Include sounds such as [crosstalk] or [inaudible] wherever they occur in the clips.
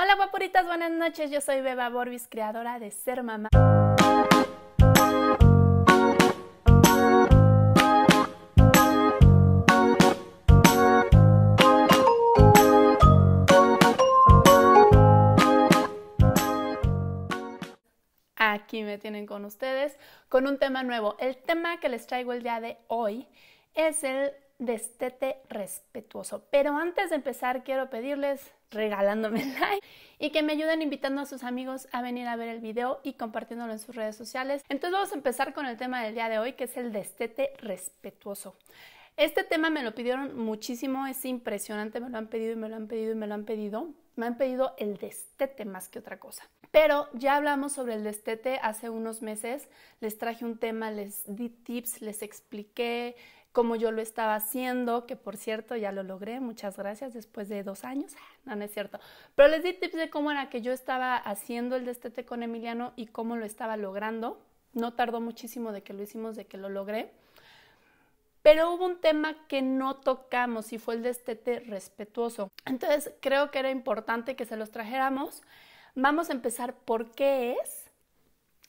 Hola guapuritas, buenas noches. Yo soy Beba Borbis, creadora de Ser Mamá. Aquí me tienen con ustedes con un tema nuevo. El tema que les traigo el día de hoy es el destete respetuoso. Pero antes de empezar, quiero pedirles regalándome [laughs] like y que me ayuden invitando a sus amigos a venir a ver el video y compartiéndolo en sus redes sociales. Entonces vamos a empezar con el tema del día de hoy, que es el destete respetuoso. Este tema me lo pidieron muchísimo, es impresionante, me lo han pedido y me lo han pedido y me lo han pedido. Me han pedido el destete más que otra cosa. Pero ya hablamos sobre el destete hace unos meses, les traje un tema, les di tips, les expliqué, como yo lo estaba haciendo, que por cierto ya lo logré, muchas gracias, después de dos años, [laughs] no, es cierto, pero les di tips de cómo era que yo estaba haciendo el destete con Emiliano y cómo lo estaba logrando, no tardó muchísimo de que lo hicimos, de que lo logré, pero hubo un tema que no tocamos y fue el destete respetuoso, entonces creo que era importante que se los trajéramos, vamos a empezar por qué es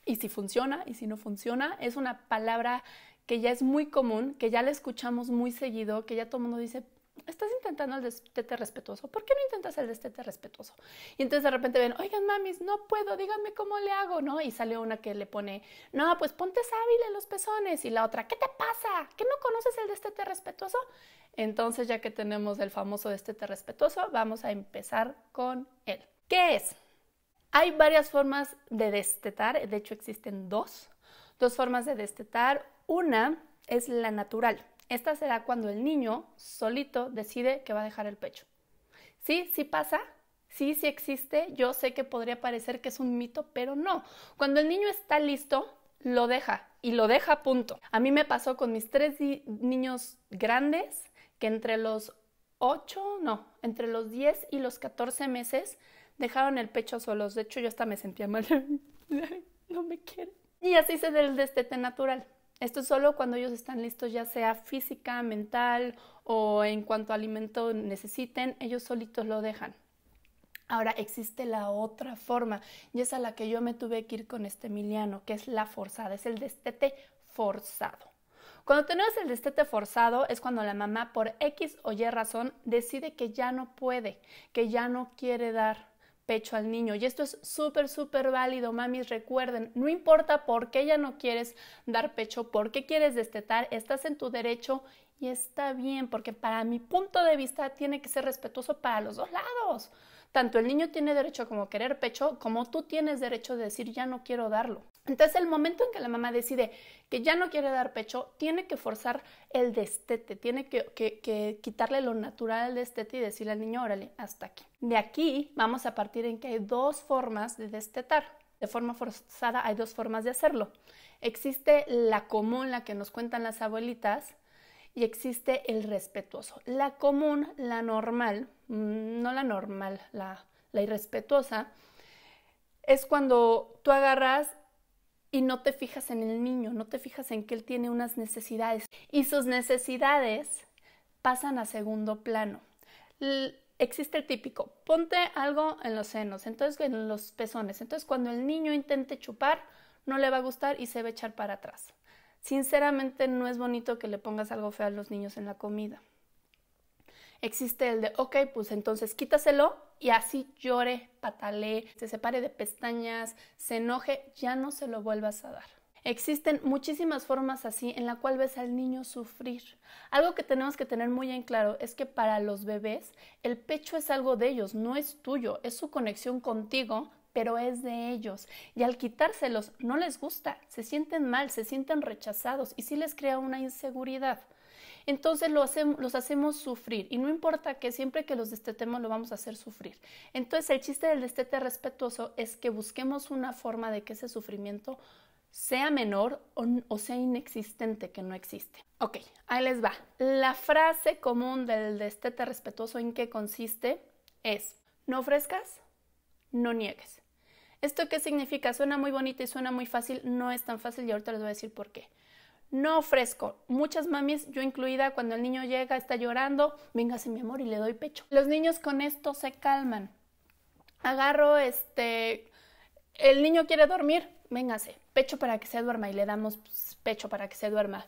y si funciona y si no funciona, es una palabra que ya es muy común, que ya la escuchamos muy seguido, que ya todo el mundo dice, estás intentando el destete respetuoso, ¿por qué no intentas el destete respetuoso? Y entonces de repente ven, oigan mamis, no puedo, díganme cómo le hago, ¿no? Y sale una que le pone, no, pues ponte hábil en los pezones, y la otra, ¿qué te pasa? ¿Que no conoces el destete respetuoso? Entonces ya que tenemos el famoso destete respetuoso, vamos a empezar con él. ¿Qué es? Hay varias formas de destetar, de hecho existen dos, dos formas de destetar. Una es la natural. Esta será cuando el niño solito decide que va a dejar el pecho. Sí, sí pasa, sí, sí existe. Yo sé que podría parecer que es un mito, pero no. Cuando el niño está listo, lo deja y lo deja punto. A mí me pasó con mis tres niños grandes que entre los 8, no, entre los 10 y los 14 meses dejaron el pecho solos. De hecho, yo hasta me sentía mal. [laughs] no me quieren. Y así se del el destete natural. Esto es solo cuando ellos están listos, ya sea física, mental o en cuanto alimento necesiten, ellos solitos lo dejan. Ahora existe la otra forma y es a la que yo me tuve que ir con este Emiliano, que es la forzada, es el destete forzado. Cuando tenemos el destete forzado es cuando la mamá por X o Y razón decide que ya no puede, que ya no quiere dar pecho al niño. Y esto es súper, súper válido, mamis. Recuerden, no importa por qué ya no quieres dar pecho, por qué quieres destetar, estás en tu derecho y está bien, porque para mi punto de vista tiene que ser respetuoso para los dos lados. Tanto el niño tiene derecho como querer pecho, como tú tienes derecho de decir ya no quiero darlo. Entonces, el momento en que la mamá decide que ya no quiere dar pecho, tiene que forzar el destete, tiene que, quitarle lo natural al destete y decirle al niño, órale, hasta aquí. De aquí vamos a partir en que hay dos formas de destetar. De forma forzada hay dos formas de hacerlo. Existe la común, la que nos cuentan las abuelitas, y existe el respetuoso. La común, la normal, mm, no la normal, la, la irrespetuosa, es cuando tú agarras y no te fijas en el niño, no te fijas en que él tiene unas necesidades y sus necesidades pasan a segundo plano. existe el típico, ponte algo en los senos, entonces en los pezones, entonces cuando el niño intente chupar, no le va a gustar y se va a echar para atrás. Sinceramente no es bonito que le pongas algo feo a los niños en la comida existe el de, ok, pues entonces quítaselo y así llore, patale, se separe de pestañas, se enoje, ya no se lo vuelvas a dar. Existen muchísimas formas así en la cual ves al niño sufrir. Algo que tenemos que tener muy en claro es que para los bebés el pecho es algo de ellos, no es tuyo, es su conexión contigo, pero es de ellos. Y al quitárselos no les gusta, se sienten mal, se sienten rechazados y sí les crea una inseguridad entonces los hacemos sufrir. Y no importa que siempre que los destetemos lo vamos a hacer sufrir. Entonces el chiste del destete respetuoso es que busquemos una forma de que ese sufrimiento sea menor o, sea inexistente, que no existe. Ok, ahí les va. La frase común del destete respetuoso en qué consiste es, no ofrezcas, no niegues. ¿Esto qué significa? Suena muy bonito y suena muy fácil, no es tan fácil y ahorita les voy a decir por qué no ofrezco. Muchas mamis, yo incluida, cuando el niño llega, está llorando, véngase mi amor y le doy pecho. Los niños con esto se calman. Agarro este, el niño quiere dormir, véngase, pecho para que se duerma y le damos pues, pecho para que se duerma.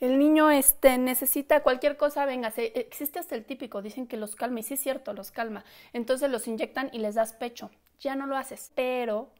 El niño este, necesita cualquier cosa, véngase. Existe hasta el típico, dicen que los calma, y sí es cierto, los calma. Entonces los inyectan y les das pecho. Ya no lo haces, pero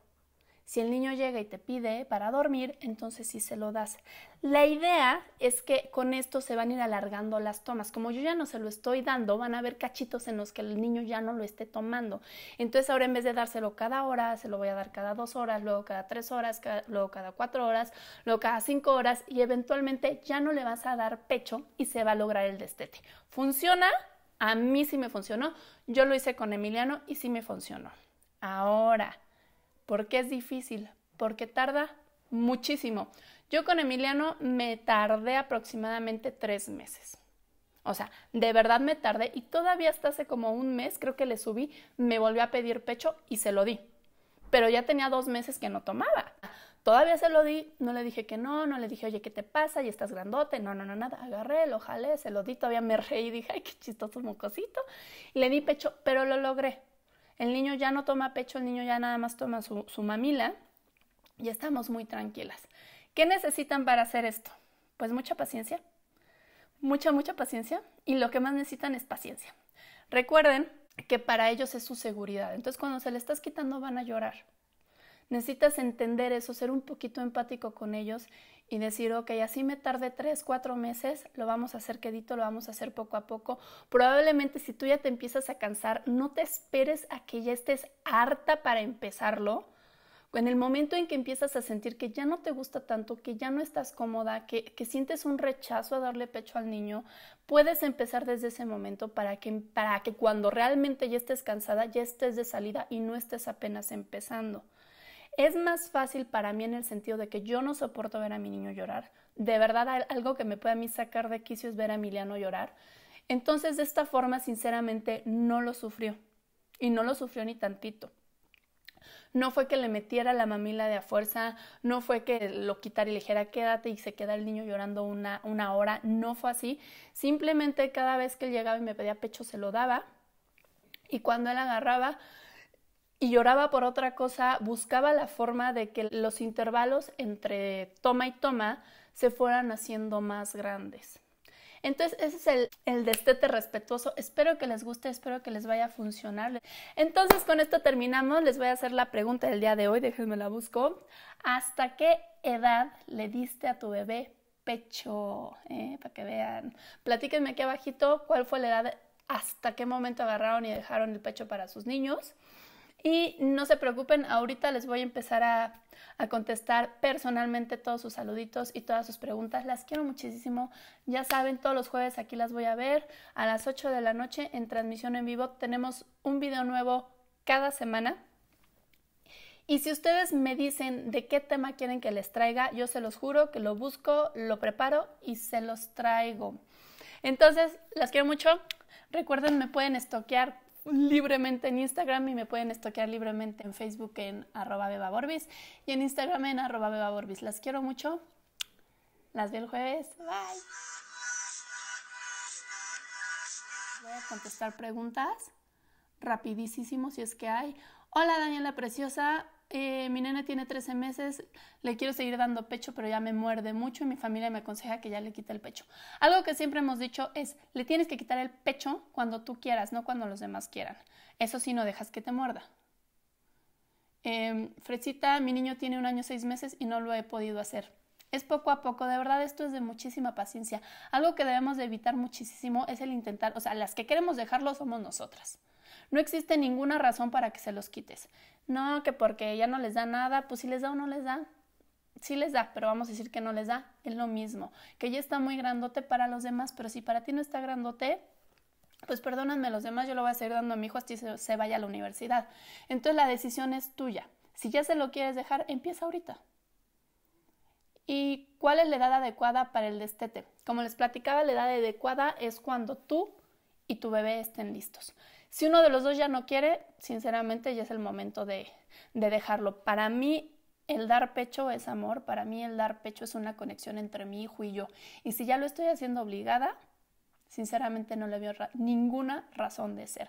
si el niño llega y te pide para dormir, entonces sí se lo das. La idea es que con esto se van a ir alargando las tomas. Como yo ya no se lo estoy dando, van a haber cachitos en los que el niño ya no lo esté tomando. Entonces ahora en vez de dárselo cada hora, se lo voy a dar cada dos horas, luego cada tres horas, luego cada cuatro horas, luego cada cinco horas y eventualmente ya no le vas a dar pecho y se va a lograr el destete. ¿Funciona? A mí sí me funcionó. Yo lo hice con Emiliano y sí me funcionó. Ahora, porque es difícil, porque tarda muchísimo. Yo con Emiliano me tardé aproximadamente tres meses. O sea, de verdad me tardé y todavía hasta hace como un mes, creo que le subí, me volvió a pedir pecho y se lo di. Pero ya tenía dos meses que no tomaba. Todavía se lo di, no le dije que no, no le dije, oye, ¿qué te pasa? Y estás grandote, no, no, no, nada. Agarré, lo jalé, se lo di, todavía me reí, y dije, ay, qué chistoso mocosito. Y le di pecho, pero lo logré. El niño ya no toma pecho, el niño ya nada más toma su, mamila y estamos muy tranquilas. ¿Qué necesitan para hacer esto? Pues mucha paciencia, mucha, mucha paciencia y lo que más necesitan es paciencia. Recuerden que para ellos es su seguridad, entonces cuando se le estás quitando van a llorar. Necesitas entender eso, ser un poquito empático con ellos y decir, ok, así me tardé tres, cuatro meses, lo vamos a hacer quedito, lo vamos a hacer poco a poco. Probablemente si tú ya te empiezas a cansar, no te esperes a que ya estés harta para empezarlo. En el momento en que empiezas a sentir que ya no te gusta tanto, que ya no estás cómoda, que, que sientes un rechazo a darle pecho al niño, puedes empezar desde ese momento para que, para que cuando realmente ya estés cansada, ya estés de salida y no estés apenas empezando. Es más fácil para mí en el sentido de que yo no soporto ver a mi niño llorar. De verdad, algo que me puede a mí sacar de quicio es ver a Emiliano llorar. Entonces, de esta forma, sinceramente, no lo sufrió. Y no lo sufrió ni tantito. No fue que le metiera la mamila de a fuerza, no fue que lo quitara y le dijera quédate y se queda el niño llorando una, una hora, no fue así. Simplemente cada vez que él llegaba y me pedía pecho se lo daba y cuando él agarraba y lloraba por otra cosa, buscaba la forma de que los intervalos entre toma y toma se fueran haciendo más grandes. Entonces, ese es el, destete respetuoso. Espero que les guste, espero que les vaya a funcionar. Entonces, con esto terminamos. Les voy a hacer la pregunta del día de hoy, déjenme la busco. ¿Hasta qué edad le diste a tu bebé pecho? Eh, para que vean. Platíquenme aquí abajito cuál fue la edad, hasta qué momento agarraron y dejaron el pecho para sus niños. Y no se preocupen, ahorita les voy a empezar a, contestar personalmente todos sus saluditos y todas sus preguntas. Las quiero muchísimo. Ya saben, todos los jueves aquí las voy a ver a las 8 de la noche en transmisión en vivo. Tenemos un video nuevo cada semana. Y si ustedes me dicen de qué tema quieren que les traiga, yo se los juro que lo busco, lo preparo y se los traigo. Entonces, las quiero mucho. Recuerden, me pueden estoquear libremente en Instagram y me pueden estoquear libremente en Facebook en arroba borbis y en Instagram en arroba borbis, Las quiero mucho. Las veo el jueves. Bye. Voy a contestar preguntas rapidísimo si es que hay Hola Daniela Preciosa, eh, mi nena tiene 13 meses, le quiero seguir dando pecho, pero ya me muerde mucho y mi familia me aconseja que ya le quite el pecho. Algo que siempre hemos dicho es, le tienes que quitar el pecho cuando tú quieras, no cuando los demás quieran. Eso sí, no dejas que te muerda. Em, Fresita, mi niño tiene un año seis meses y no lo he podido hacer. Es poco a poco, de verdad esto es de muchísima paciencia. Algo que debemos de evitar muchísimo es el intentar, o sea, las que queremos dejarlo somos nosotras. No existe ninguna razón para que se los quites. No, que porque ya no les da nada, pues si les da o no les da. Si les da, pero vamos a decir que no les da. Es lo mismo. Que ya está muy grandote para los demás, pero si para ti no está grandote, pues perdóname los demás, yo lo voy a seguir dando a mi hijo hasta que se vaya a la universidad. Entonces la decisión es tuya. Si ya se lo quieres dejar, empieza ahorita. ¿Y cuál es la edad adecuada para el destete? Como les platicaba, la edad adecuada es cuando tú y tu bebé estén listos. Si uno de los dos ya no quiere, sinceramente ya es el momento de, de dejarlo. Para mí el dar pecho es amor, para mí el dar pecho es una conexión entre mi hijo y yo. Y si ya lo estoy haciendo obligada, sinceramente no le veo ninguna razón de ser.